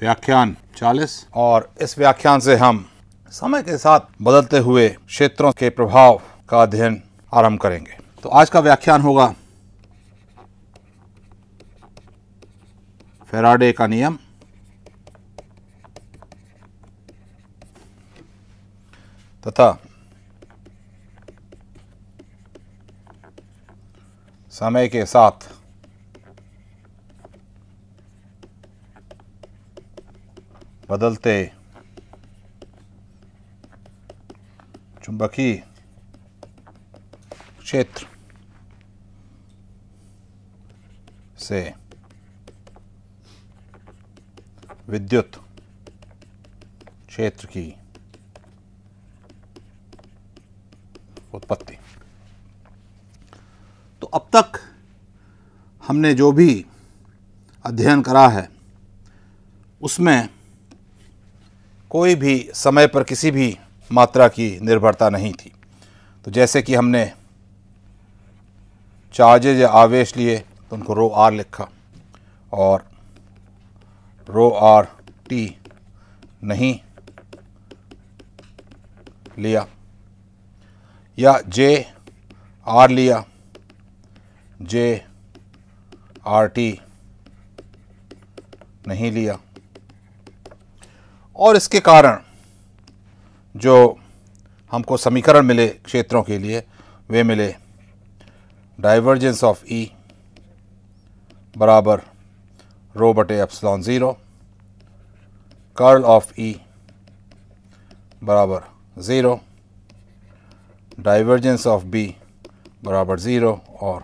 व्याख्यान 40 और इस व्याख्यान से हम समय के साथ बदलते हुए क्षेत्रों के प्रभाव का अध्ययन आरंभ करेंगे तो आज का व्याख्यान होगा फेराडे का नियम तथा समय के साथ बदलते चुंबकीय क्षेत्र से विद्युत क्षेत्र की उत्पत्ति तो अब तक हमने जो भी अध्ययन करा है उसमें कोई भी समय पर किसी भी मात्रा की निर्भरता नहीं थी तो जैसे कि हमने चार्जेज या आवेश लिए तो उनको रो आर लिखा और रो आर टी नहीं लिया या जे आर लिया जे आर टी नहीं लिया और इसके कारण जो हमको समीकरण मिले क्षेत्रों के लिए वे मिले डाइवर्जेंस ऑफ ई बराबर रो बटे epsilon zero curl of E बराबर ज़ीरो डाइवर्जेंस ऑफ बी बराबर ज़ीरो और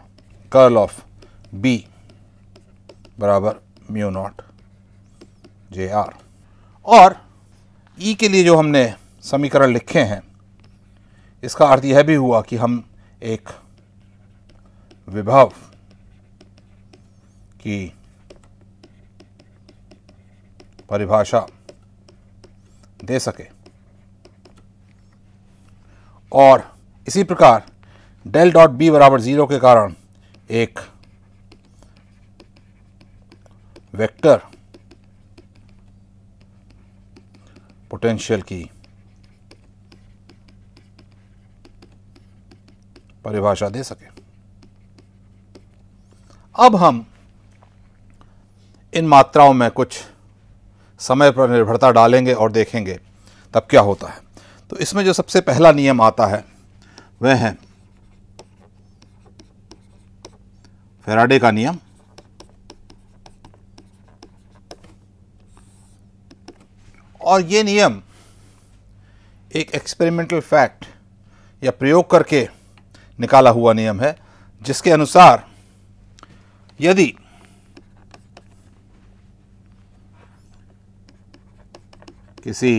कर्ल ऑफ बी बराबर म्यू नॉट जे आर और ई e के लिए जो हमने समीकरण लिखे हैं इसका अर्थ यह भी हुआ कि हम एक विभव की परिभाषा दे सके और इसी प्रकार डेल डॉट बी बराबर ज़ीरो के कारण एक वेक्टर पोटेंशियल की परिभाषा दे सके अब हम इन मात्राओं में कुछ समय पर निर्भरता डालेंगे और देखेंगे तब क्या होता है तो इसमें जो सबसे पहला नियम आता है वह है फेराडे का नियम और ये नियम एक एक्सपेरिमेंटल फैक्ट या प्रयोग करके निकाला हुआ नियम है जिसके अनुसार यदि किसी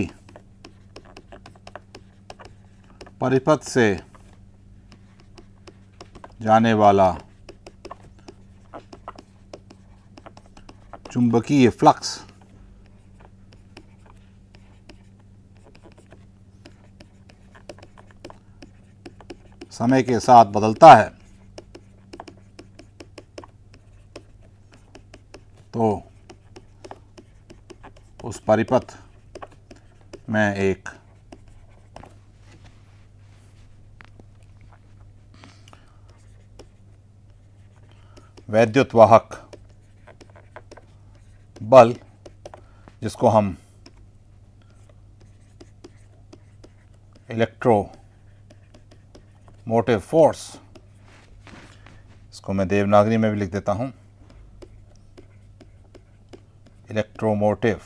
परिपथ से जाने वाला चुंबकीय फ्लक्स समय के साथ बदलता है तो उस परिपथ में एक वैद्युत वाहक बल जिसको हम इलेक्ट्रो मोटिव फोर्स इसको मैं देवनागरी में भी लिख देता हूं इलेक्ट्रोमोटिव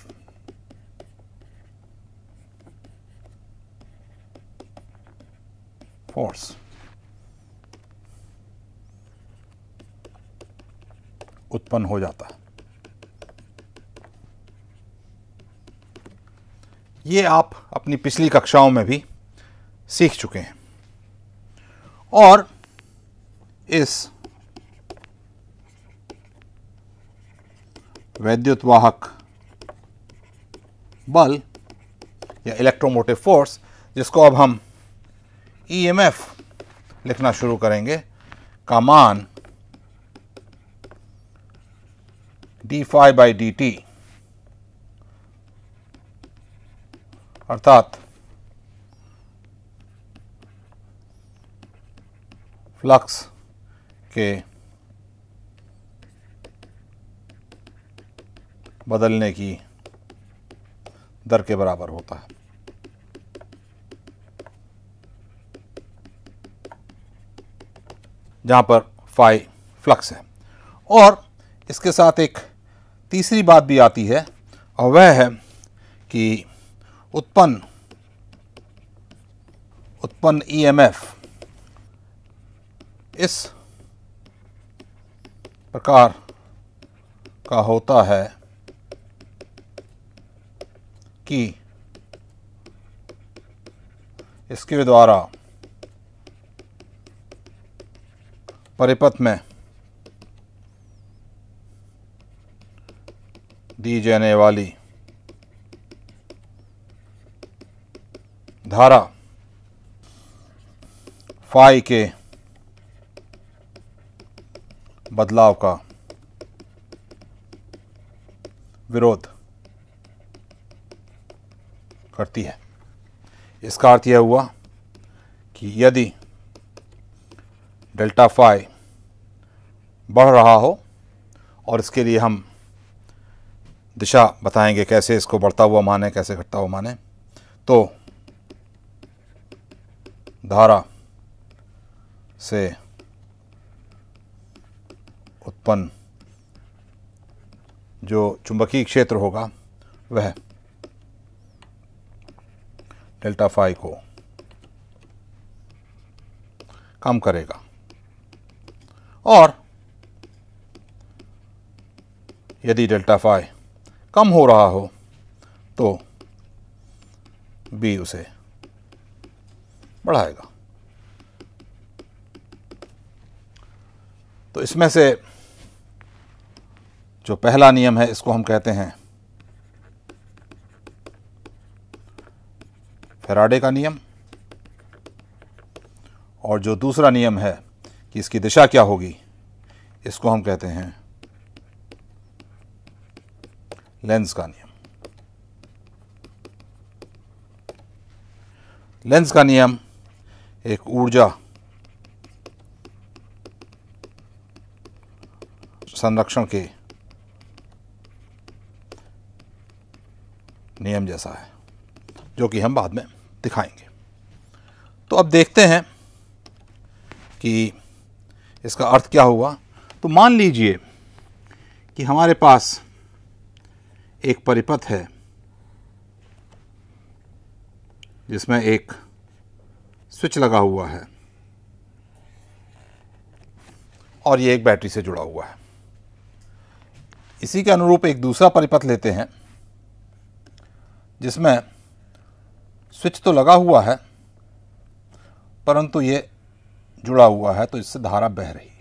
फोर्स उत्पन्न हो जाता है ये आप अपनी पिछली कक्षाओं में भी सीख चुके हैं और इस वैद्युत वाहक बल या इलेक्ट्रोमोटिव फोर्स जिसको अब हम ईएमएफ e लिखना शुरू करेंगे का मान d phi by D t अर्थात फ्लक्स के बदलने की दर के बराबर होता है जहां पर फाई फ्लक्स है और इसके साथ एक तीसरी बात भी आती है और वह है कि उत्पन्न उत्पन्न ईएमएफ e इस प्रकार का होता है कि इसके द्वारा परिपथ में दी जाने वाली धारा फाई के बदलाव का विरोध करती है इसका अर्थ यह हुआ कि यदि डेल्टा फाई बढ़ रहा हो और इसके लिए हम दिशा बताएंगे कैसे इसको बढ़ता हुआ माने कैसे घटता हुआ माने तो धारा से उत्पन्न जो चुंबकीय क्षेत्र होगा वह डेल्टा फाई को कम करेगा और यदि डेल्टा फाई कम हो रहा हो तो बी उसे बढ़ाएगा तो इसमें से जो पहला नियम है इसको हम कहते हैं फेराडे का नियम और जो दूसरा नियम है कि इसकी दिशा क्या होगी इसको हम कहते हैं लेंस का नियम लेंस का नियम एक ऊर्जा संरक्षण के नियम जैसा है जो कि हम बाद में दिखाएंगे तो अब देखते हैं कि इसका अर्थ क्या हुआ तो मान लीजिए कि हमारे पास एक परिपथ है जिसमें एक स्विच लगा हुआ है और ये एक बैटरी से जुड़ा हुआ है इसी के अनुरूप एक दूसरा परिपथ लेते हैं जिसमें स्विच तो लगा हुआ है परंतु ये जुड़ा हुआ है तो इससे धारा बह रही है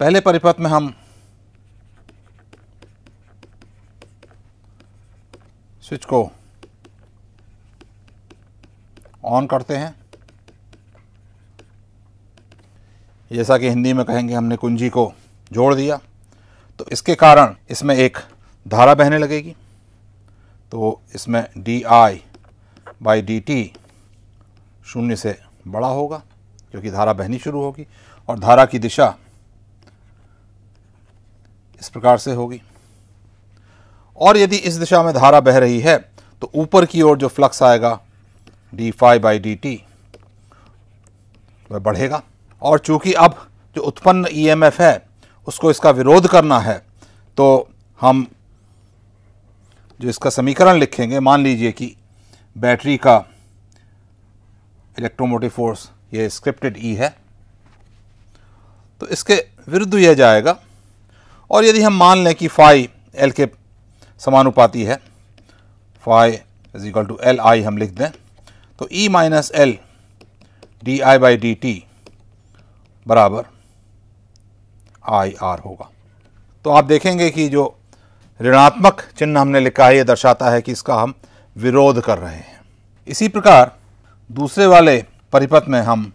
पहले परिपथ में हम स्विच को ऑन करते हैं जैसा कि हिंदी में कहेंगे हमने कुंजी को जोड़ दिया तो इसके कारण इसमें एक धारा बहने लगेगी तो इसमें d I by D T शून्य से बड़ा होगा क्योंकि धारा बहनी शुरू होगी और धारा की दिशा इस प्रकार से होगी और यदि इस दिशा में धारा बह रही है तो ऊपर की ओर जो फ्लक्स आएगा d phi by D t वह बढ़ेगा और चूंकि अब जो उत्पन्न ईएमएफ e है उसको इसका विरोध करना है तो हम जो इसका समीकरण लिखेंगे मान लीजिए कि बैटरी का इलेक्ट्रोमोटिव फोर्स ये स्क्रिप्टेड ई e है तो इसके विरुद्ध यह जाएगा और यदि हम मान लें कि फाई एल के समानुपाती है phi is equal to L I हम लिख दें तो E minus L d I by D t बराबर आई आर होगा तो आप देखेंगे कि जो ऋणात्मक चिन्ह हमने लिखा है ये दर्शाता है कि इसका हम विरोध कर रहे हैं इसी प्रकार दूसरे वाले परिपथ में हम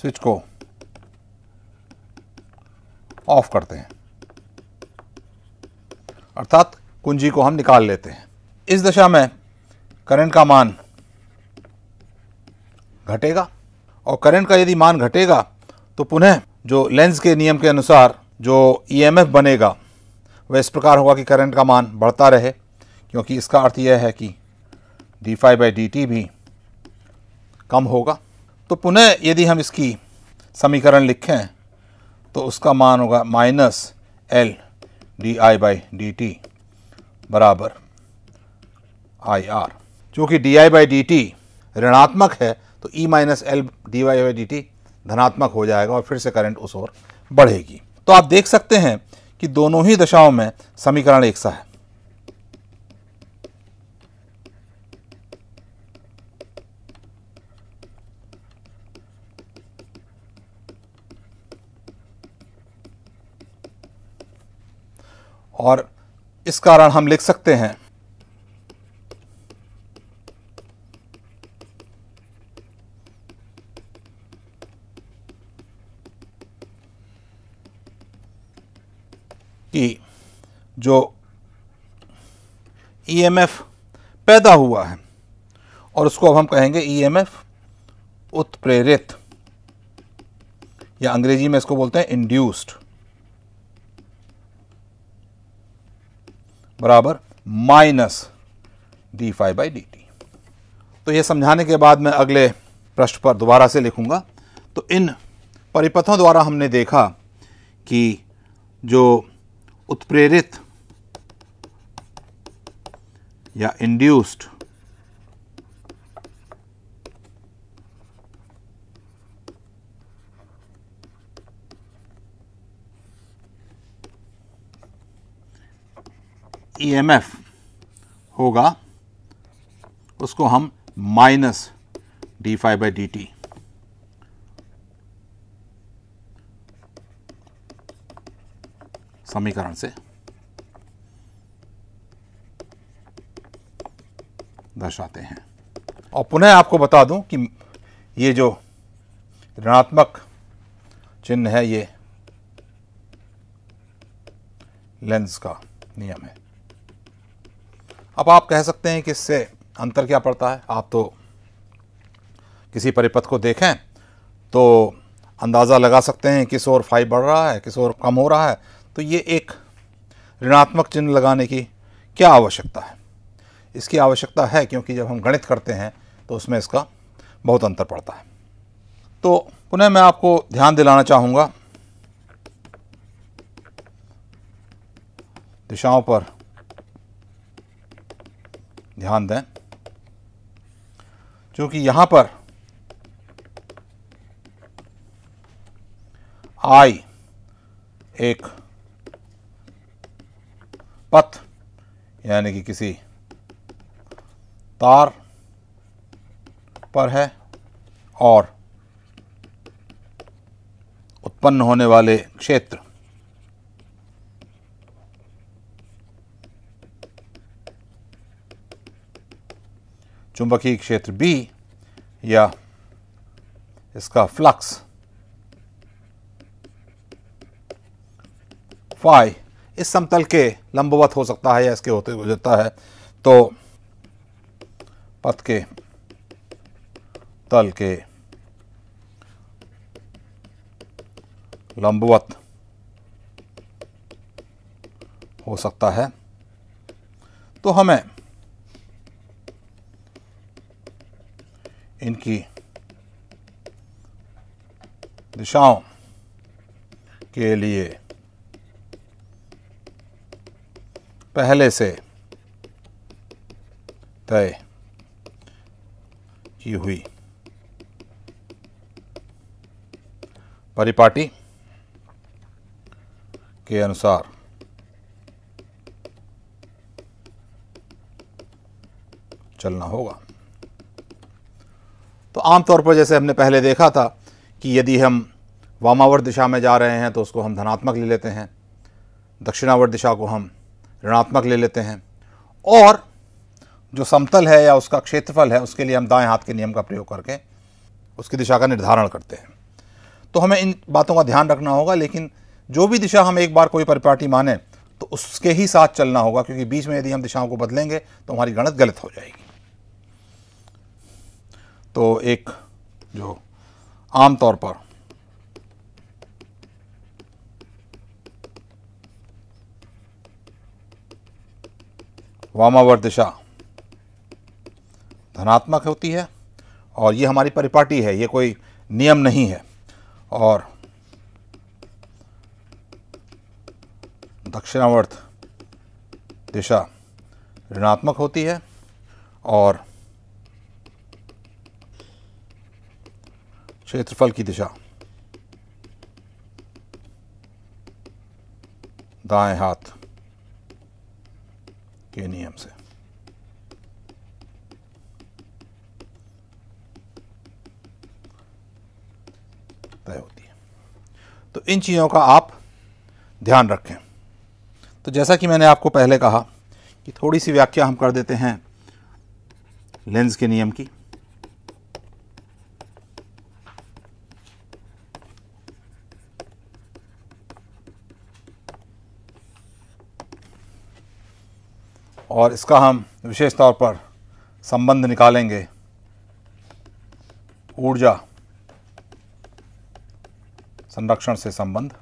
स्विच को ऑफ करते हैं अर्थात कुंजी को हम निकाल लेते हैं इस दशा में करंट का मान घटेगा और करंट का यदि मान घटेगा तो पुनः जो लेंस के नियम के अनुसार जो ईएमएफ e बनेगा वह इस प्रकार होगा कि करंट का मान बढ़ता रहे क्योंकि इसका अर्थ यह है कि D phi by D t भी कम होगा तो पुनः यदि हम इसकी समीकरण लिखें तो उसका मान होगा minus L d I by D t बराबर आई आर चूँकि d I by D t ऋणात्मक है तो E minus L d I by D t धनात्मक हो जाएगा और फिर से करंट उस ओर बढ़ेगी तो आप देख सकते हैं कि दोनों ही दशाओं में समीकरण एक सा है और इस कारण हम लिख सकते हैं ईएमएफ e पैदा हुआ है और उसको अब हम कहेंगे ईएमएफ e उत्प्रेरित या अंग्रेजी में इसको बोलते हैं इंड्यूस्ड बराबर minus D phi by D t तो यह समझाने के बाद मैं अगले प्रश्न पर दोबारा से लिखूंगा तो इन परिपथों द्वारा हमने देखा कि जो उत्प्रेरित या एम एफ e होगा उसको हम minus D phi by D t समीकरण से दर्शाते हैं और पुनः आपको बता दूं कि ये जो ऋणात्मक चिन्ह है ये लेंस का नियम है अब आप कह सकते हैं कि इससे अंतर क्या पड़ता है आप तो किसी परिपथ को देखें तो अंदाज़ा लगा सकते हैं किस ओर फाइव बढ़ रहा है किस ओर कम हो रहा है तो ये एक ऋणात्मक चिन्ह लगाने की क्या आवश्यकता है इसकी आवश्यकता है क्योंकि जब हम गणित करते हैं तो उसमें इसका बहुत अंतर पड़ता है तो पुनः मैं आपको ध्यान दिलाना चाहूँगा दिशाओं पर ध्यान दें क्योंकि यहाँ पर आई एक पथ यानी कि किसी तार पर है और उत्पन्न होने वाले क्षेत्र चुंबकीय क्षेत्र B या इसका फ्लक्स फाई इस समतल के लंबवत हो सकता है या इसके होते गुजरता है तो पथ के तल के लंबवत हो सकता है तो हमें इनकी दिशाओं के लिए पहले से तय की हुई परिपाटी के अनुसार चलना होगा तो आमतौर पर जैसे हमने पहले देखा था कि यदि हम वामावर दिशा में जा रहे हैं तो उसको हम धनात्मक ले लेते हैं दक्षिणावर्त दिशा को हम ऋणात्मक ले लेते हैं और जो समतल है या उसका क्षेत्रफल है उसके लिए हम दाएं हाथ के नियम का प्रयोग करके उसकी दिशा का निर्धारण करते हैं तो हमें इन बातों का ध्यान रखना होगा लेकिन जो भी दिशा हम एक बार कोई परिपाटी माने तो उसके ही साथ चलना होगा क्योंकि बीच में यदि हम दिशाओं को बदलेंगे तो हमारी गणत गलत हो जाएगी तो एक जो आमतौर पर वामावर्त दिशा धनात्मक होती है और ये हमारी परिपाटी है ये कोई नियम नहीं है और दक्षिणावर्त दिशा ऋणात्मक होती है और क्षेत्रफल की दिशा दाएं हाथ के नियम से इन चीज़ों का आप ध्यान रखें तो जैसा कि मैंने आपको पहले कहा कि थोड़ी सी व्याख्या हम कर देते हैं लेंस के नियम की और इसका हम विशेष तौर पर संबंध निकालेंगे ऊर्जा संरक्षण से संबंध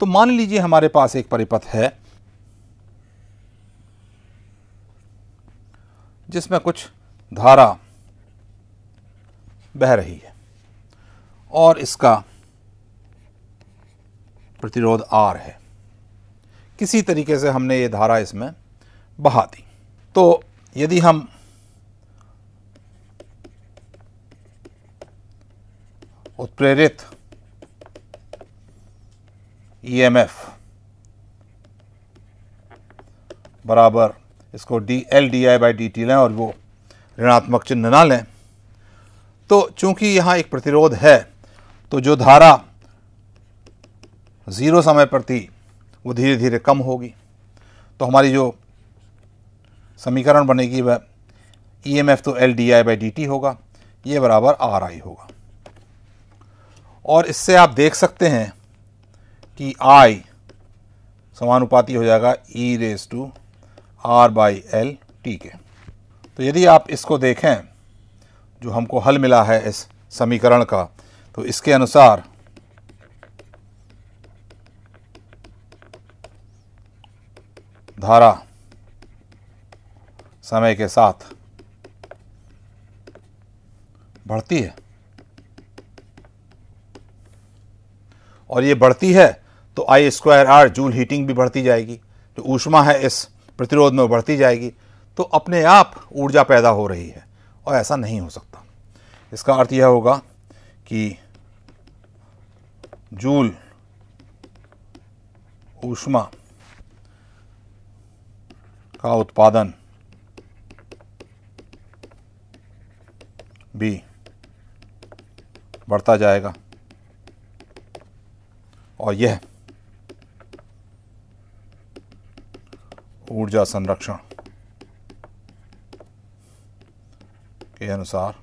तो मान लीजिए हमारे पास एक परिपथ है जिसमें कुछ धारा बह रही है और इसका प्रतिरोध आर है किसी तरीके से हमने ये धारा इसमें बहा दी तो यदि हम उत्प्रेरित ईएमएफ e बराबर इसको d L d I by D t लें और वो ऋणात्मक चिन्ह ना लें तो चूंकि यहाँ एक प्रतिरोध है तो जो धारा ज़ीरो समय पर थी वो धीरे धीरे कम होगी तो हमारी जो समीकरण बनेगी वह ई एम एफ तो L d I by D t होगा ये बराबर आर आई होगा और इससे आप देख सकते हैं कि आई समानुपाती हो जाएगा e raise to R by L t के तो यदि आप इसको देखें जो हमको हल मिला है इस समीकरण का तो इसके अनुसार धारा समय के साथ बढ़ती है और ये बढ़ती है तो I square R joule heating भी बढ़ती जाएगी जो ऊष्मा है इस प्रतिरोध में बढ़ती जाएगी तो अपने आप ऊर्जा पैदा हो रही है और ऐसा नहीं हो सकता इसका अर्थ यह होगा कि जूल ऊष्मा का उत्पादन भी बढ़ता जाएगा और यह ऊर्जा संरक्षण के अनुसार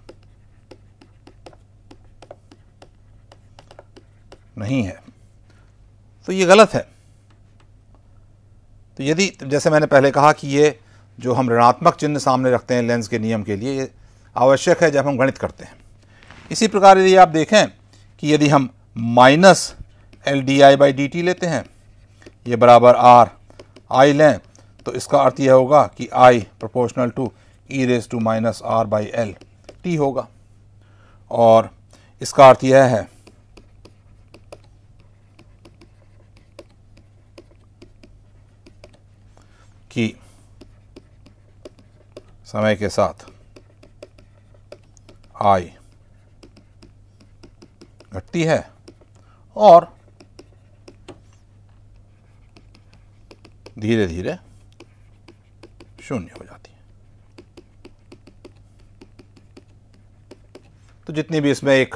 नहीं है तो ये गलत है तो यदि जैसे मैंने पहले कहा कि ये जो हम ऋणात्मक चिन्ह सामने रखते हैं लेंस के नियम के लिए ये आवश्यक है जब हम गणित करते हैं इसी प्रकार यदि आप देखें कि यदि हम minus L d I by D t लेते हैं ये बराबर आर आई लें तो इसका अर्थ यह होगा कि I proportional to e raise to minus R by L t होगा और इसका अर्थ यह है कि समय के साथ आई घटती है और धीरे धीरे शून्य हो जाती है तो जितनी भी इसमें एक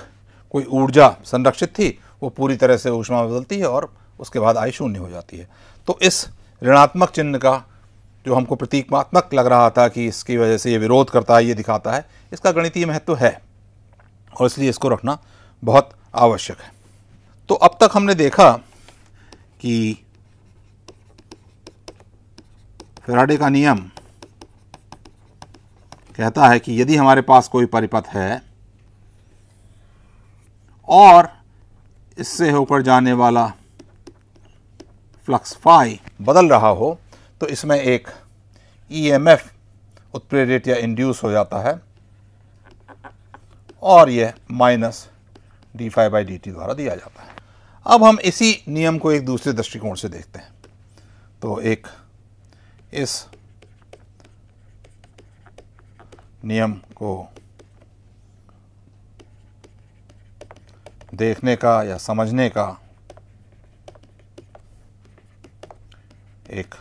कोई ऊर्जा संरक्षित थी वो पूरी तरह से ऊष्मा में बदलती है और उसके बाद आई शून्य हो जाती है तो इस ऋणात्मक चिन्ह का जो हमको प्रतीकात्मक लग रहा था कि इसकी वजह से ये विरोध करता है ये दिखाता है इसका गणितीय महत्व है और इसलिए इसको रखना बहुत आवश्यक है तो अब तक हमने देखा कि फेराडे का नियम कहता है कि यदि हमारे पास कोई परिपथ है और इससे होकर जाने वाला फ्लक्स फाई बदल रहा हो तो इसमें एक ईएमएफ e उत्प्रेरित या इंड्यूस हो जाता है और यह minus D phi by d द्वारा दिया जाता है अब हम इसी नियम को एक दूसरे दृष्टिकोण से देखते हैं तो एक इस नियम को देखने का या समझने का एक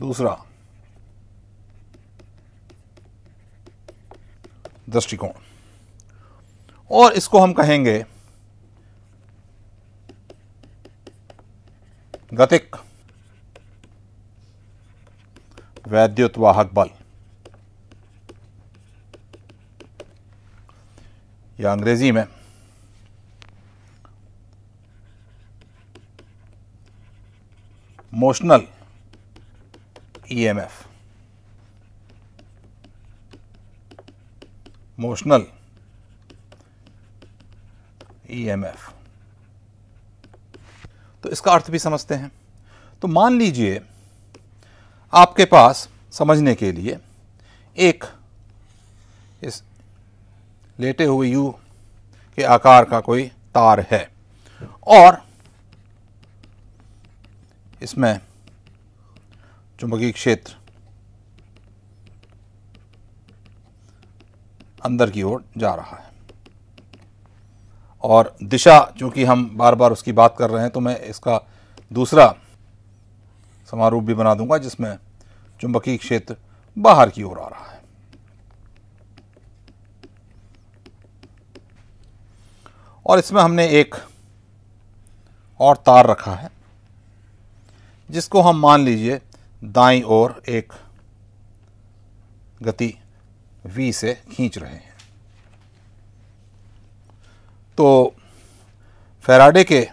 दूसरा दृष्टिकोण और इसको हम कहेंगे गतिक वैद्युत वाहक बल या अंग्रेजी में motional EMF e motional EMF e तो इसका अर्थ भी समझते हैं तो मान लीजिए आपके पास समझने के लिए एक इस लेटे हुए यू के आकार का कोई तार है और इसमें चुंबकीय क्षेत्र अंदर की ओर जा रहा है और दिशा चूंकि हम बार बार उसकी बात कर रहे हैं तो मैं इसका दूसरा समारोह भी बना दूंगा जिसमें चुंबकीय क्षेत्र बाहर की ओर आ रहा है और इसमें हमने एक और तार रखा है जिसको हम मान लीजिए दाई ओर एक गति v से खींच रहे हैं तो फेराडे के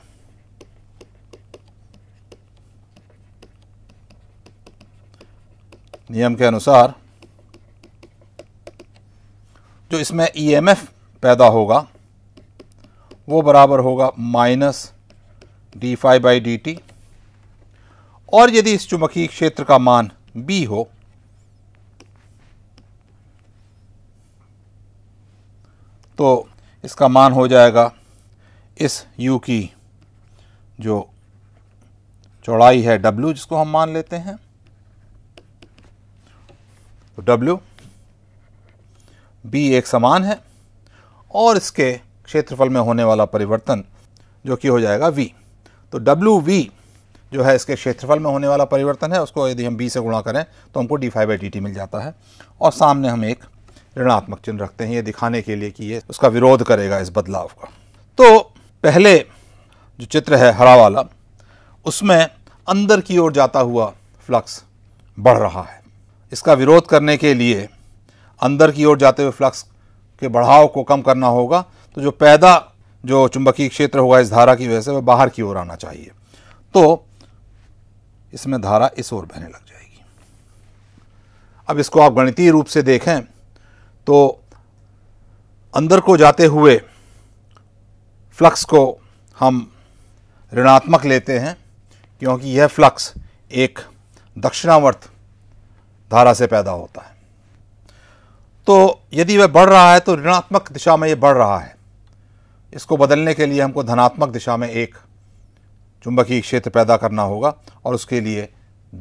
नियम के अनुसार जो इसमें ईएमएफ e पैदा होगा वो बराबर होगा minus D phi by D T और यदि इस चुंबकीय क्षेत्र का मान बी हो तो इसका मान हो जाएगा इस यू की जो चौड़ाई है डब्लू जिसको हम मान लेते हैं तो W B एक समान है और इसके क्षेत्रफल में होने वाला परिवर्तन जो कि हो जाएगा V तो डब्ल्यू वी जो है इसके क्षेत्रफल में होने वाला परिवर्तन है उसको यदि हम बी से गुणा करें तो हमको डी फाइव बाई टी मिल जाता है और सामने हम एक ऋणात्मक चिन्ह रखते हैं ये दिखाने के लिए कि ये उसका विरोध करेगा इस बदलाव का तो पहले जो चित्र है हरा वाला उसमें अंदर की ओर जाता हुआ फ्लक्स बढ़ रहा है इसका विरोध करने के लिए अंदर की ओर जाते हुए फ्लक्स के बढ़ाव को कम करना होगा तो जो पैदा जो चुंबकीय क्षेत्र होगा इस धारा की वजह से वह बाहर की ओर आना चाहिए तो इसमें धारा इस ओर बहने लग जाएगी अब इसको आप गणितीय रूप से देखें तो अंदर को जाते हुए फ्लक्स को हम ऋणात्मक लेते हैं क्योंकि यह फ्लक्स एक दक्षिणावर्त धारा से पैदा होता है तो यदि वह बढ़ रहा है तो ऋणात्मक दिशा में ये बढ़ रहा है इसको बदलने के लिए हमको धनात्मक दिशा में एक चुंबकीय क्षेत्र पैदा करना होगा और उसके लिए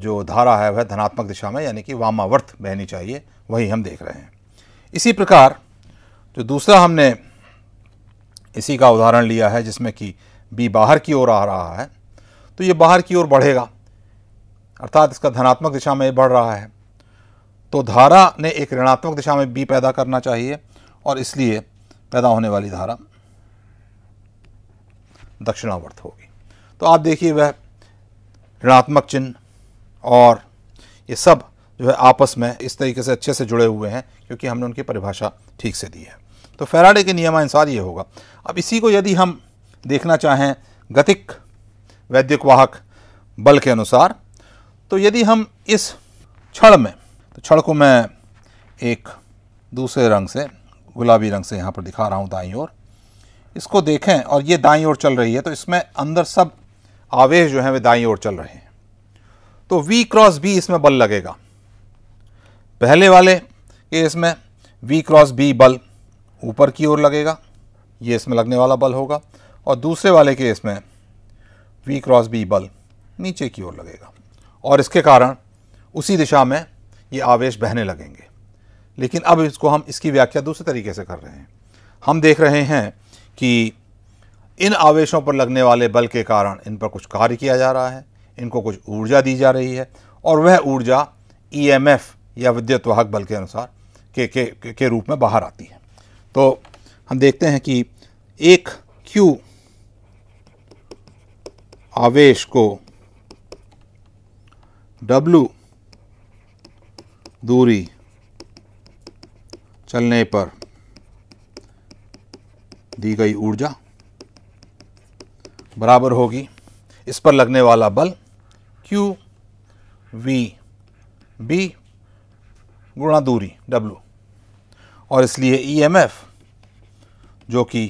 जो धारा है वह धनात्मक दिशा में यानी कि वामावर्त बहनी चाहिए वही हम देख रहे हैं इसी प्रकार जो दूसरा हमने इसी का उदाहरण लिया है जिसमें कि बी बाहर की ओर आ रहा है तो ये बाहर की ओर बढ़ेगा अर्थात इसका धनात्मक दिशा में बढ़ रहा है तो धारा ने एक ऋणात्मक दिशा में बी पैदा करना चाहिए और इसलिए पैदा होने वाली धारा दक्षिणावर्त होगी तो आप देखिए वह ऋणात्मक चिन्ह और ये सब जो है आपस में इस तरीके से अच्छे से जुड़े हुए हैं क्योंकि हमने उनकी परिभाषा ठीक से दी है तो फैराडे के नियमानुसार ये होगा अब इसी को यदि हम देखना चाहें गतिक वैद्युक वाहक बल के अनुसार तो यदि हम इस क्षण में तो छड़ को मैं एक दूसरे रंग से गुलाबी रंग से यहाँ पर दिखा रहा हूँ दाई ओर इसको देखें और ये दाई ओर चल रही है तो इसमें अंदर सब आवेश जो है वे दाई ओर चल रहे हैं तो V क्रॉस B इसमें बल लगेगा पहले वाले के इसमें V क्रॉस B बल ऊपर की ओर लगेगा ये इसमें लगने वाला बल होगा और दूसरे वाले के इसमें V क्रॉस B बल नीचे की ओर लगेगा और इसके कारण उसी दिशा में ये आवेश बहने लगेंगे लेकिन अब इसको हम इसकी व्याख्या दूसरे तरीके से कर रहे हैं हम देख रहे हैं कि इन आवेशों पर लगने वाले बल के कारण इन पर कुछ कार्य किया जा रहा है इनको कुछ ऊर्जा दी जा रही है और वह ऊर्जा ई e या विद्युत वाहक बल के अनुसार के के के रूप में बाहर आती है तो हम देखते हैं कि एक क्यू आवेश को डब्लू दूरी चलने पर दी गई ऊर्जा बराबर होगी इस पर लगने वाला बल Q V B गुणा दूरी W और इसलिए EMF जो कि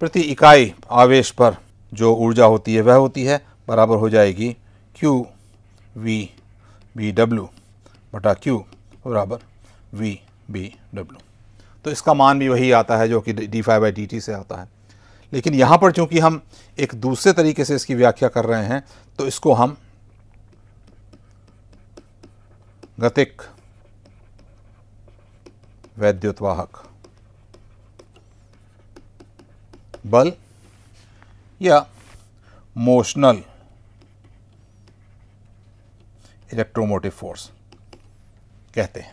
प्रति इकाई आवेश पर जो ऊर्जा होती है वह होती है बराबर हो जाएगी Q V B W बटा क्यू बराबर वी बी डब्ल्यू तो इसका मान भी वही आता है जो कि D phi by D T से आता है लेकिन यहाँ पर चूंकि हम एक दूसरे तरीके से इसकी व्याख्या कर रहे हैं तो इसको हम गतिक वैद्युतवाहक बल या मोशनल इलेक्ट्रोमोटिव फोर्स कहते हैं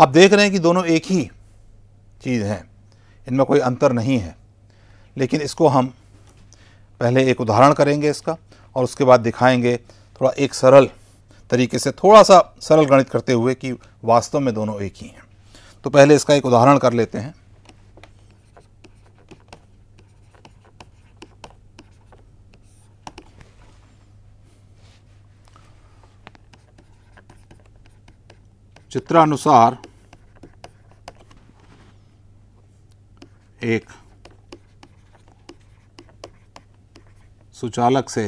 आप देख रहे हैं कि दोनों एक ही चीज़ हैं इनमें कोई अंतर नहीं है लेकिन इसको हम पहले एक उदाहरण करेंगे इसका और उसके बाद दिखाएंगे थोड़ा एक सरल तरीके से थोड़ा सा सरल गणित करते हुए कि वास्तव में दोनों एक ही हैं तो पहले इसका एक उदाहरण कर लेते हैं चित्रानुसार एक सुचालक से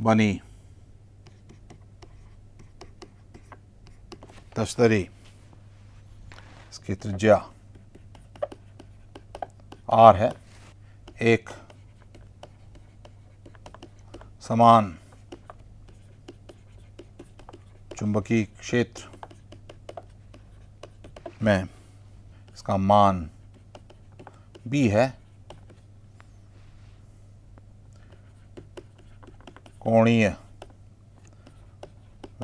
बनी तश्तरी इसकी त्रिज्या आर है एक समान चुंबकीय क्षेत्र में इसका मान B है कोणीय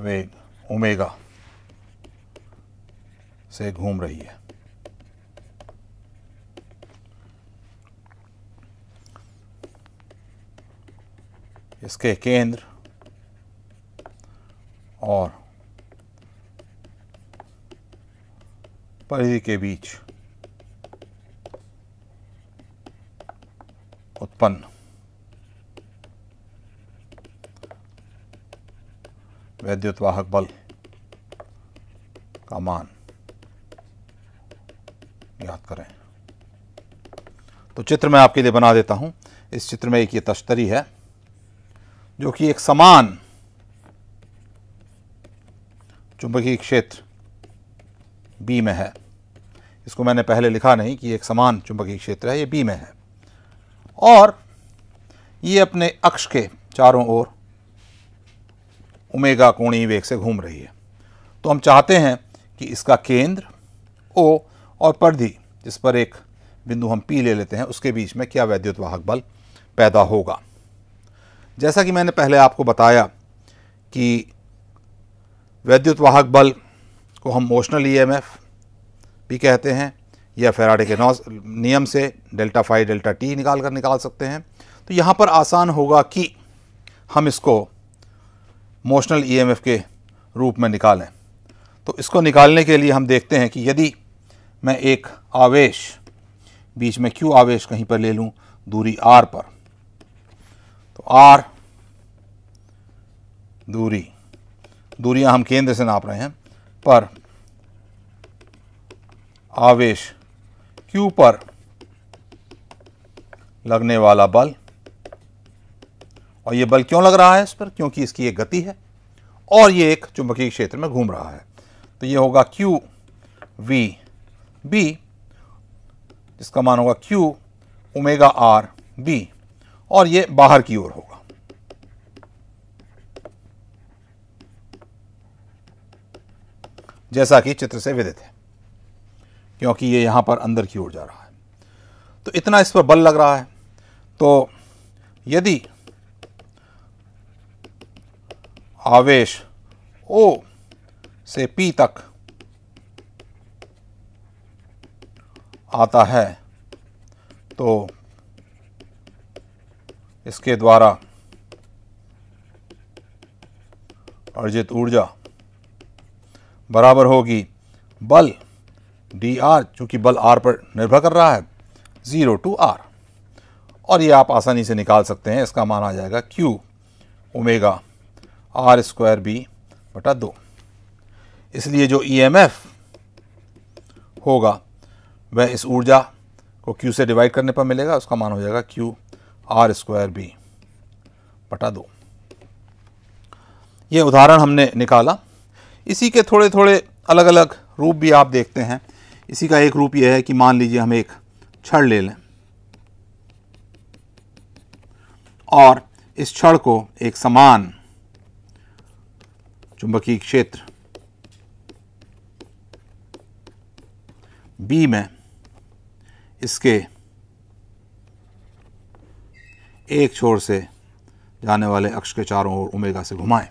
वेग ओमेगा से घूम रही है इसके केंद्र और परिधि के बीच उत्पन्न वैद्युत वाहक बल का मान याद करें तो चित्र मैं आपके लिए बना देता हूं इस चित्र में एक ये तश्तरी है जो कि एक समान चुंबकीय क्षेत्र बी में है इसको मैंने पहले लिखा नहीं कि एक समान चुंबकीय क्षेत्र है ये बी में है और ये अपने अक्ष के चारों ओर उमेगा कोणीय वेग से घूम रही है तो हम चाहते हैं कि इसका केंद्र ओ और परधि जिस पर एक बिंदु हम पी ले लेते हैं उसके बीच में क्या वैद्युत वाहक बल पैदा होगा जैसा कि मैंने पहले आपको बताया कि वैद्युत वाहक बल इसको हम मोशनल ईएमएफ e भी कहते हैं या फेराडे के नॉज नियम से डेल्टा फाइव डेल्टा टी निकाल कर निकाल सकते हैं तो यहाँ पर आसान होगा कि हम इसको मोशनल ईएमएफ e के रूप में निकालें तो इसको निकालने के लिए हम देखते हैं कि यदि मैं एक आवेश बीच में क्यू आवेश कहीं पर ले लूँ दूरी आर पर तो आर दूरी दूरियां हम केंद्र से नाप रहे हैं पर आवेश Q पर लगने वाला बल और यह बल क्यों लग रहा है इस पर क्योंकि इसकी एक गति है और यह एक चुंबकीय क्षेत्र में घूम रहा है तो यह होगा Q V B जिसका मान होगा Q ओमेगा R B और यह बाहर की ओर होगा जैसा कि चित्र से विदित है क्योंकि ये यहाँ पर अंदर की ओर जा रहा है तो इतना इस पर बल लग रहा है तो यदि आवेश ओ से पी तक आता है तो इसके द्वारा अर्जित ऊर्जा बराबर होगी बल डी आर चूँकि बल आर पर निर्भर कर रहा है ज़ीरो टू आर और ये आप आसानी से निकाल सकते हैं इसका मान आ जाएगा Q omega R square B बटा दो इसलिए जो ई एम एफ होगा वह इस ऊर्जा को क्यू से डिवाइड करने पर मिलेगा उसका मान हो जाएगा क्यू आर स्क्वायर बी बटा दो ये उदाहरण हमने निकाला इसी के थोड़े थोड़े अलग अलग रूप भी आप देखते हैं इसी का एक रूप यह है कि मान लीजिए हम एक छड़ ले लें और इस छड़ को एक समान चुंबकीय क्षेत्र बी में इसके एक छोर से जाने वाले अक्ष के चारों ओर उमेगा से घुमाएं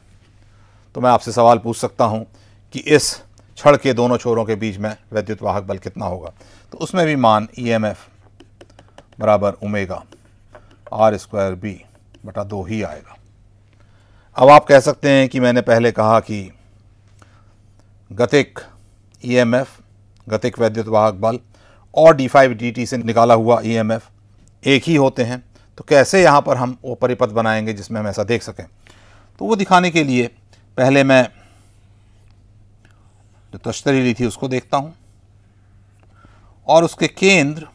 तो मैं आपसे सवाल पूछ सकता हूँ कि इस छड़ के दोनों छोरों के बीच में वैद्युत वाहक बल कितना होगा तो उसमें भी मान ई एम एफ बराबर उमेगा आर स्क्वायर बी बटा दो ही आएगा अब आप कह सकते हैं कि मैंने पहले कहा कि गतिक ई एम एफ गतिक वैद्युत वाहक बल और डी फाइव डी टी से निकाला हुआ ई एम एफ एक ही होते हैं तो कैसे यहाँ पर हम वो परिपथ बनाएंगे जिसमें हम ऐसा देख सकें तो वो दिखाने के लिए पहले मैं जो तश्तरी ली थी उसको देखता हूँ और उसके केंद्र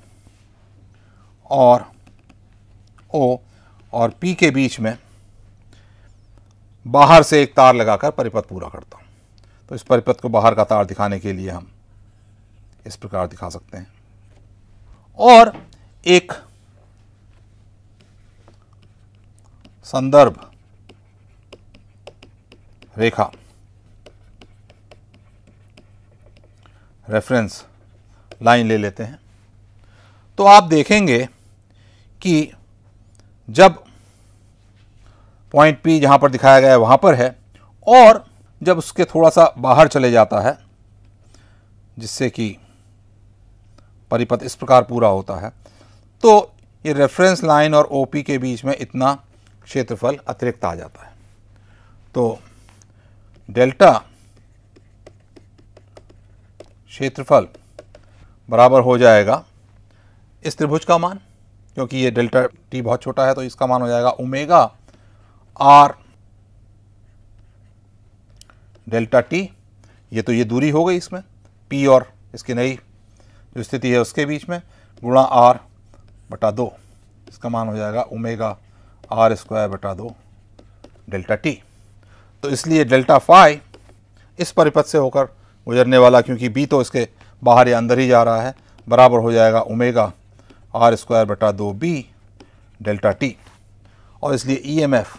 और ओ और पी के बीच में बाहर से एक तार लगाकर परिपथ पूरा करता हूँ तो इस परिपथ को बाहर का तार दिखाने के लिए हम इस प्रकार दिखा सकते हैं और एक संदर्भ रेखा रेफरेंस लाइन ले लेते हैं तो आप देखेंगे कि जब पॉइंट पी जहाँ पर दिखाया गया है वहाँ पर है और जब उसके थोड़ा सा बाहर चले जाता है जिससे कि परिपथ इस प्रकार पूरा होता है तो ये रेफरेंस लाइन और ओपी के बीच में इतना क्षेत्रफल अतिरिक्त आ जाता है तो डेल्टा क्षेत्रफल बराबर हो जाएगा इस त्रिभुज का मान क्योंकि ये डेल्टा टी बहुत छोटा है तो इसका मान हो जाएगा ओमेगा आर डेल्टा टी ये तो ये दूरी हो गई इसमें पी और इसकी नई जो स्थिति है उसके बीच में गुणा आर बटा दो इसका मान हो जाएगा ओमेगा आर स्क्वायर बटा दो डेल्टा टी तो इसलिए डेल्टा फाई इस परिपथ से होकर गुजरने वाला क्योंकि बी तो इसके बाहर या अंदर ही जा रहा है बराबर हो जाएगा उमेगा आर स्क्वायर बटा दो बी डेल्टा टी और इसलिए ई एम एफ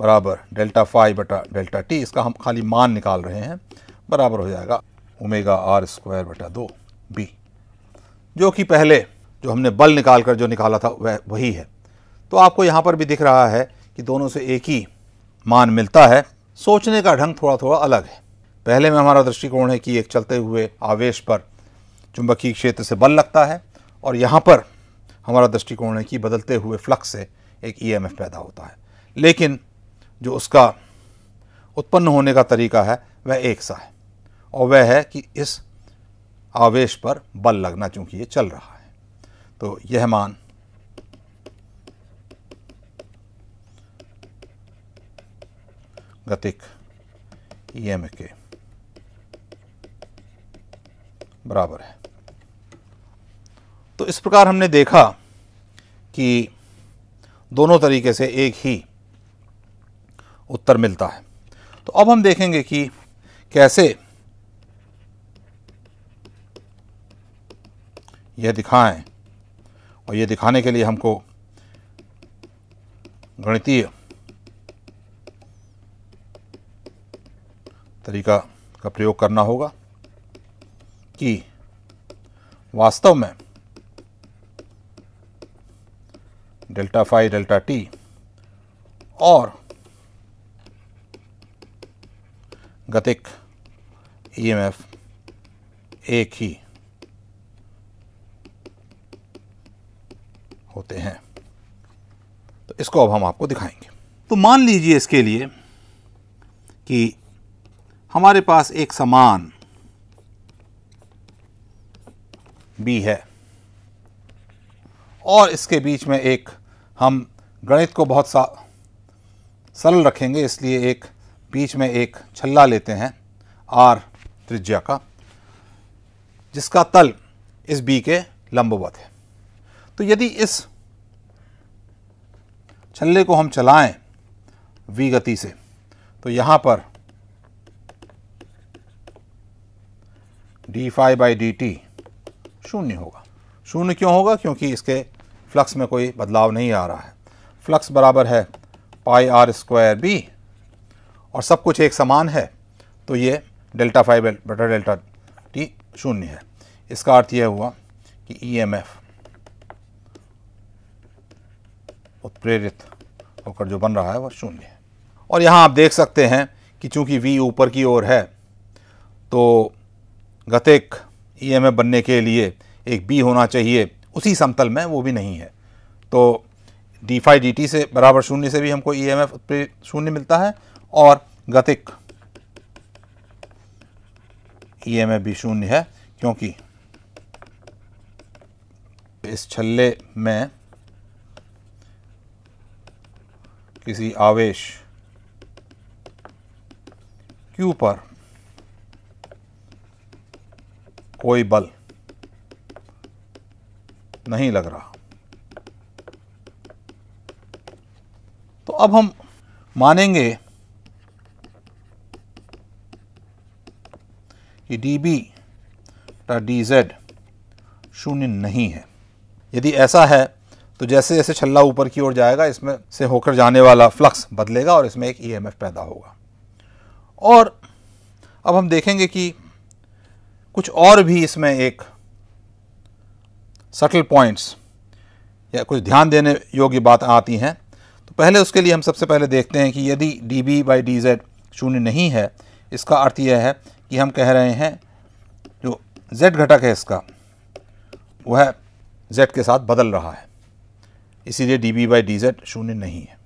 बराबर डेल्टा फाई बटा डेल्टा टी इसका हम खाली मान निकाल रहे हैं बराबर हो जाएगा उमेगा आर स्क्वायर बटा दो बी जो कि पहले जो हमने बल निकाल कर जो निकाला था वह वही है तो आपको यहाँ पर भी दिख रहा है कि दोनों से एक ही मान मिलता है सोचने का ढंग थोड़ा थोड़ा अलग है पहले में हमारा दृष्टिकोण है कि एक चलते हुए आवेश पर चुंबकीय क्षेत्र से बल लगता है और यहाँ पर हमारा दृष्टिकोण है कि बदलते हुए फ्लक्स से एक ई e पैदा होता है लेकिन जो उसका उत्पन्न होने का तरीका है वह एक सा है और वह है कि इस आवेश पर बल लगना चूँकि ये चल रहा है तो यह मान गतिक ईएम के बराबर है तो इस प्रकार हमने देखा कि दोनों तरीके से एक ही उत्तर मिलता है तो अब हम देखेंगे कि कैसे यह दिखाएं और यह दिखाने के लिए हमको गणितीय तरीका का प्रयोग करना होगा कि वास्तव में डेल्टा फाइव डेल्टा टी और गतिक ईएमएफ e एक ही होते हैं तो इसको अब हम आपको दिखाएंगे तो मान लीजिए इसके लिए कि हमारे पास एक समान बी है और इसके बीच में एक हम गणित को बहुत सा सरल रखेंगे इसलिए एक बीच में एक छल्ला लेते हैं आर त्रिज्या का जिसका तल इस बी के लंबवत है तो यदि इस छल्ले को हम चलाएं v गति से तो यहाँ पर D phi by D T शून्य होगा शून्य क्यों होगा क्योंकि इसके फ्लक्स में कोई बदलाव नहीं आ रहा है फ्लक्स बराबर है पाई आर स्क्वायर बी और सब कुछ एक समान है तो ये डेल्टा फाइव बटर डेल्टा टी शून्य है इसका अर्थ यह हुआ कि ई एम एफ उत्प्रेरित होकर जो बन रहा है वह शून्य है और यहाँ आप देख सकते हैं कि चूंकि वी ऊपर की ओर है तो गतिक ई e एम बनने के लिए एक बी होना चाहिए उसी समतल में वो भी नहीं है तो डी फाई डी टी से बराबर शून्य से भी हमको ई एम एफ पे शून्य मिलता है और गतिक ई e एम एफ भी शून्य है क्योंकि इस छल्ले में किसी आवेश क्यू पर कोई बल नहीं लग रहा तो अब हम मानेंगे कि डी बी टा डी जेड शून्य नहीं है यदि ऐसा है तो जैसे जैसे छल्ला ऊपर की ओर जाएगा इसमें से होकर जाने वाला फ्लक्स बदलेगा और इसमें एक ईएमएफ e पैदा होगा और अब हम देखेंगे कि कुछ और भी इसमें एक सटल पॉइंट्स या कुछ ध्यान देने योग्य बात आती हैं तो पहले उसके लिए हम सबसे पहले देखते हैं कि यदि D B by D Z शून्य नहीं है इसका अर्थ यह है कि हम कह रहे हैं जो जेड घटक है इसका वह जेड के साथ बदल रहा है इसीलिए D B by D Z शून्य नहीं है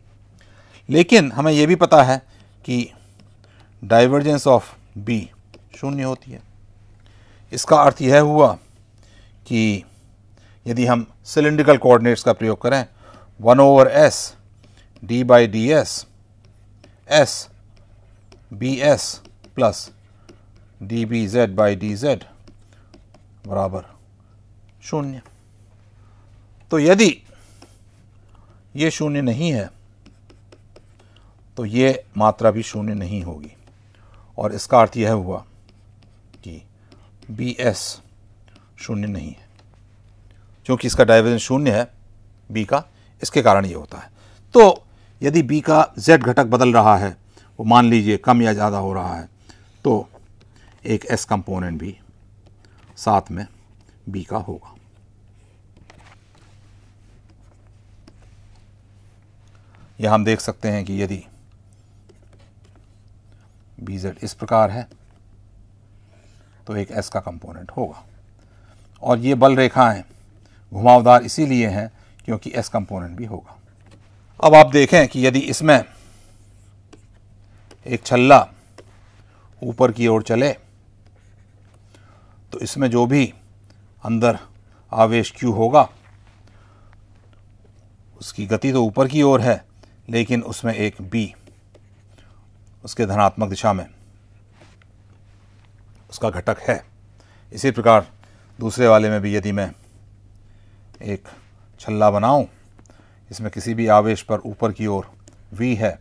लेकिन हमें यह भी पता है कि डाइवर्जेंस ऑफ बी शून्य होती है इसका अर्थ यह हुआ कि यदि हम सिलिंड्रिकल कोऑर्डिनेट्स का प्रयोग करें one over S D by D S S B S plus D B Z by D Z बराबर शून्य तो यदि ये शून्य नहीं है तो ये मात्रा भी शून्य नहीं होगी और इसका अर्थ यह हुआ बी एस शून्य नहीं है क्योंकि इसका डाइवर्जेंस शून्य है बी का इसके कारण ये होता है तो यदि बी का जेड घटक बदल रहा है वो मान लीजिए कम या ज़्यादा हो रहा है तो एक एस कंपोनेंट भी साथ में बी का होगा यह हम देख सकते हैं कि यदि बी जेड इस प्रकार है तो एक एस का कंपोनेंट होगा और ये बल रेखाएं घुमावदार इसीलिए हैं क्योंकि एस कंपोनेंट भी होगा अब आप देखें कि यदि इसमें एक छल्ला ऊपर की ओर चले तो इसमें जो भी अंदर आवेश क्यू होगा उसकी गति तो ऊपर की ओर है लेकिन उसमें एक बी उसके धनात्मक दिशा में उसका घटक है इसी प्रकार दूसरे वाले में भी यदि मैं एक छल्ला बनाऊं इसमें किसी भी आवेश पर ऊपर की ओर V है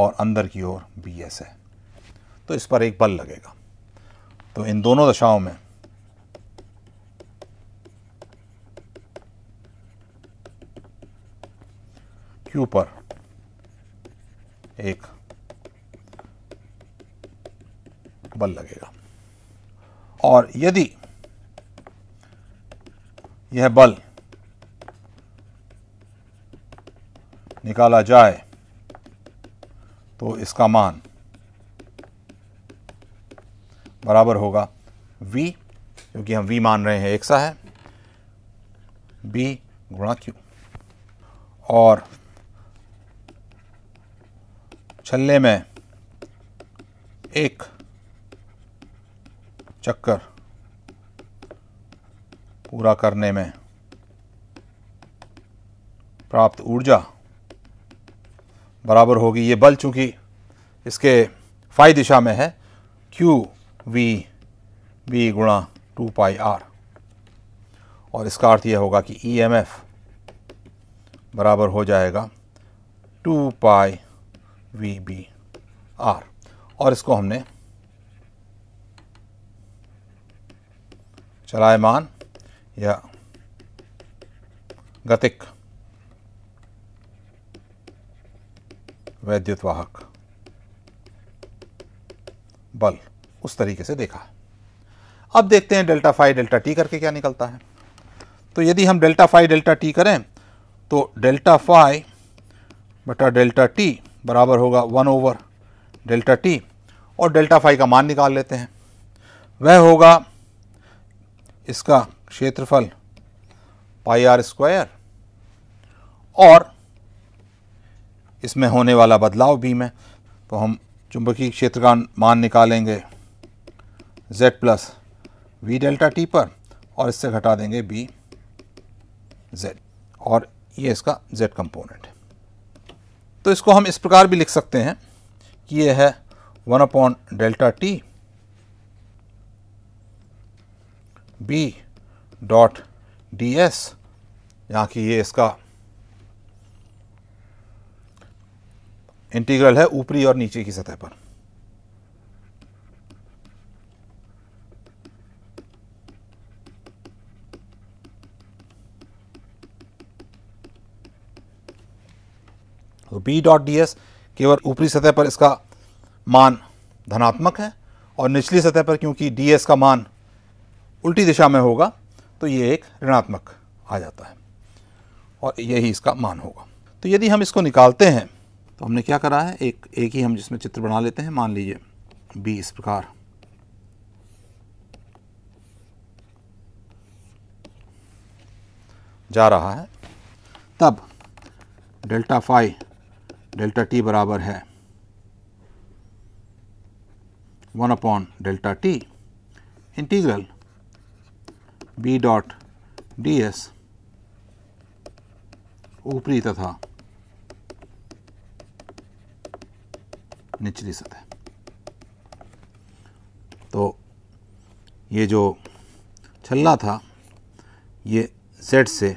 और अंदर की ओर बी एस है तो इस पर एक बल लगेगा तो इन दोनों दशाओं में क्यू पर एक बल लगेगा और यदि यह बल निकाला जाए तो इसका मान बराबर होगा v क्योंकि हम v मान रहे हैं एक सा है b गुणा क्यू और छल्ले में एक चक्कर पूरा करने में प्राप्त ऊर्जा बराबर होगी ये बल चूंकि इसके फाई दिशा में है क्यू वी बी गुणा टू पाई आर और इसका अर्थ यह होगा कि ई एम एफ बराबर हो जाएगा two pi V B R और इसको हमने चलायमान या गतिक वैद्युत वाहक बल उस तरीके से देखा अब देखते हैं डेल्टा फाइव डेल्टा टी करके क्या निकलता है तो यदि हम डेल्टा फाइव डेल्टा टी करें तो डेल्टा फाइव बटा डेल्टा टी बराबर होगा वन ओवर डेल्टा टी और डेल्टा फाइव का मान निकाल लेते हैं वह होगा इसका क्षेत्रफल पाई आर स्क्वायर और इसमें होने वाला बदलाव भी में तो हम चुंबकीय क्षेत्र का मान निकालेंगे z plus V delta T पर और इससे घटा देंगे बी z और ये इसका z कंपोनेंट है तो इसको हम इस प्रकार भी लिख सकते हैं कि ये है one upon delta T b dot D S यहाँ की ये इसका इंटीग्रल है ऊपरी और नीचे की सतह पर तो बी डॉट डी एस केवल ऊपरी सतह पर इसका मान धनात्मक है और निचली सतह पर क्योंकि डी एस का मान उल्टी दिशा में होगा तो ये एक ऋणात्मक आ जाता है और यही इसका मान होगा तो यदि हम इसको निकालते हैं तो हमने क्या करा है एक एक ही हम जिसमें चित्र बना लेते हैं मान लीजिए बी इस प्रकार जा रहा है तब डेल्टा फाई डेल्टा टी बराबर है one upon delta T integral b dot ds ऊपरी तथा निचली सतह तो ये जो छल्ला था ये z से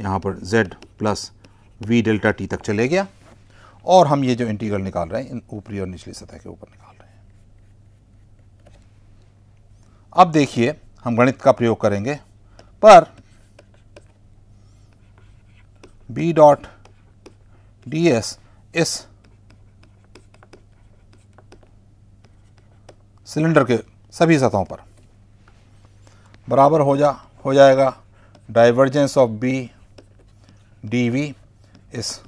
यहाँ पर z plus V delta T तक चले गया और हम ये जो इंटीग्रल निकाल रहे हैं ऊपरी और निचली सतह के ऊपर निकाल अब देखिए हम गणित का प्रयोग करेंगे पर बी डॉट डी एस इस सिलेंडर के सभी सतहों पर बराबर हो जा हो जाएगा divergence of B D V इस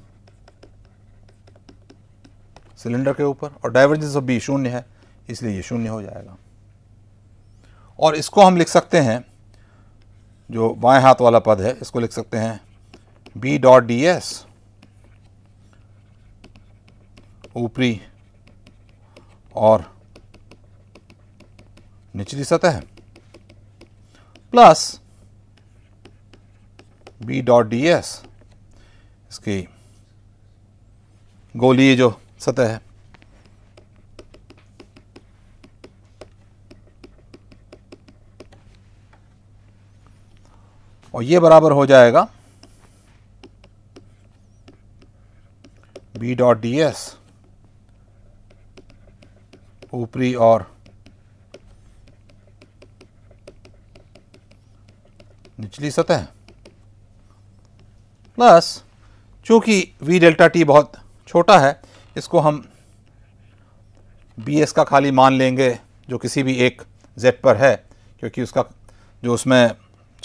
सिलेंडर के ऊपर और डाइवर्जेंस ऑफ बी शून्य है इसलिए ये शून्य हो जाएगा और इसको हम लिख सकते हैं जो बाएं हाथ वाला पद है इसको लिख सकते हैं बी डॉट डी एस ऊपरी और निचली सतह plus B dot D S इसकी गोली जो सतह है और ये बराबर हो जाएगा बी डॉट डी एस ऊपरी और निचली सतह प्लस चूंकि v डेल्टा t बहुत छोटा है इसको हम बी एस का खाली मान लेंगे जो किसी भी एक z पर है क्योंकि उसका जो उसमें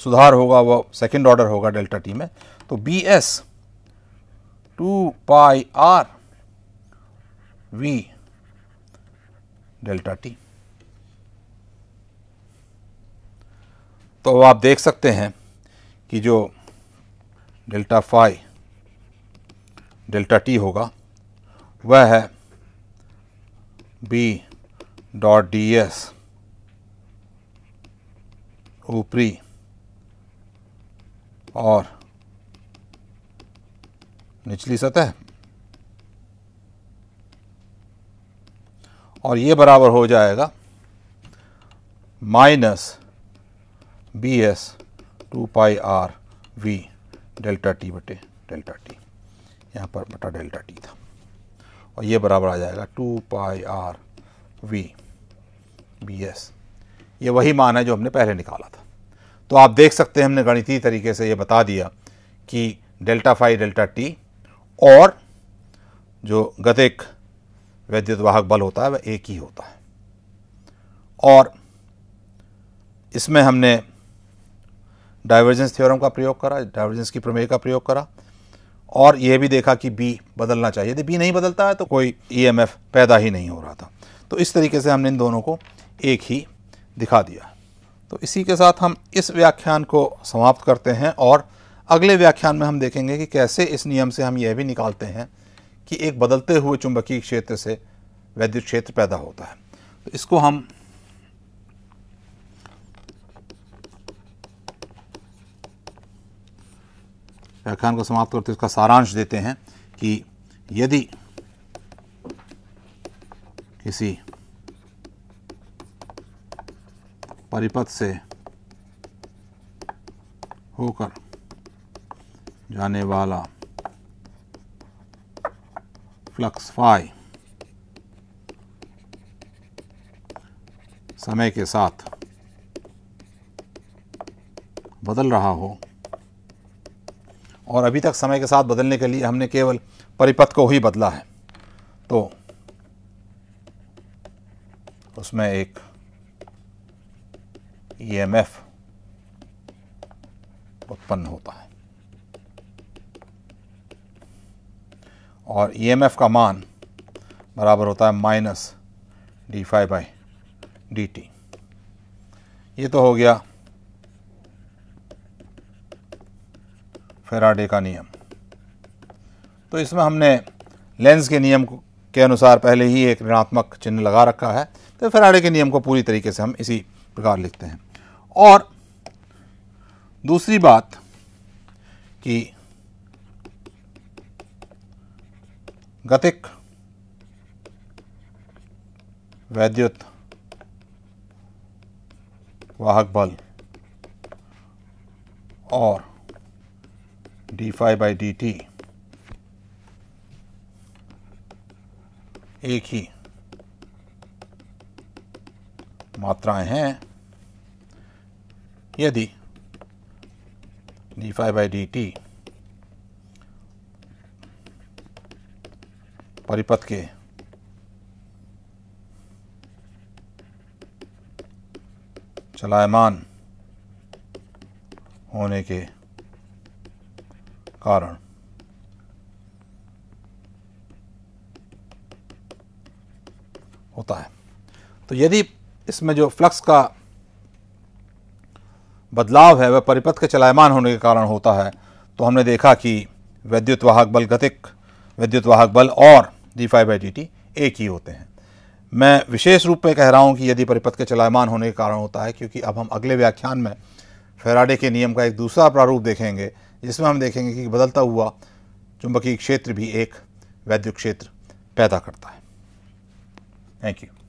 सुधार होगा वह सेकेंड ऑर्डर होगा डेल्टा टी में तो B S two pi R V delta T तो आप देख सकते हैं कि जो डेल्टा फाई डेल्टा टी होगा वह है बी डॉट डी एस ऊपरी और निचली सतह और ये बराबर हो जाएगा minus B S two pi R V delta T बटे डेल्टा टी यहाँ पर बटा डेल्टा टी था और ये बराबर आ जाएगा two pi R V B S ये वही मान है जो हमने पहले निकाला था तो आप देख सकते हैं हमने गणितीय तरीके से ये बता दिया कि डेल्टा फाई डेल्टा टी और जो गतिक वैद्युत वाहक बल होता है वह एक ही होता है और इसमें हमने डाइवर्जेंस थ्योरम का प्रयोग करा डाइवर्जेंस की प्रमेय का प्रयोग करा और यह भी देखा कि बी बदलना चाहिए यदि बी नहीं बदलता है तो कोई ईएमएफ e पैदा ही नहीं हो रहा था तो इस तरीके से हमने इन दोनों को एक ही दिखा दिया तो इसी के साथ हम इस व्याख्यान को समाप्त करते हैं और अगले व्याख्यान में हम देखेंगे कि कैसे इस नियम से हम यह भी निकालते हैं कि एक बदलते हुए चुंबकीय क्षेत्र से वैद्युत क्षेत्र पैदा होता है तो इसको हम व्याख्यान को समाप्त करते इसका सारांश देते हैं कि यदि किसी परिपथ से होकर जाने वाला फ्लक्स फाइ समय के साथ बदल रहा हो और अभी तक समय के साथ बदलने के लिए हमने केवल परिपथ को ही बदला है तो उसमें एक ईएमएफ e उत्पन्न होता है और ईएमएफ e का मान बराबर होता है minus D phi by D T ये तो हो गया फेराडे का नियम तो इसमें हमने लेंस के नियम के अनुसार पहले ही एक ऋणात्मक चिन्ह लगा रखा है तो फेराडे के नियम को पूरी तरीके से हम इसी प्रकार लिखते हैं और दूसरी बात कि गतिक वैद्युत वाहक बल और D phi by D T एक ही मात्राएं हैं यदि d phi by dt परिपथ के चलायमान होने के कारण होता है तो यदि इसमें जो फ्लक्स का बदलाव है वह परिपथ के चलायमान होने के कारण होता है तो हमने देखा कि वैद्युत वाहक बल गतिक विद्युत वाहक बल और D phi by D T एक ही होते हैं मैं विशेष रूप में कह रहा हूँ कि यदि परिपथ के चलायमान होने के कारण होता है क्योंकि अब हम अगले व्याख्यान में फेराडे के नियम का एक दूसरा प्रारूप देखेंगे जिसमें हम देखेंगे कि बदलता हुआ चुंबकीय क्षेत्र भी एक वैद्युत क्षेत्र पैदा करता है थैंक यू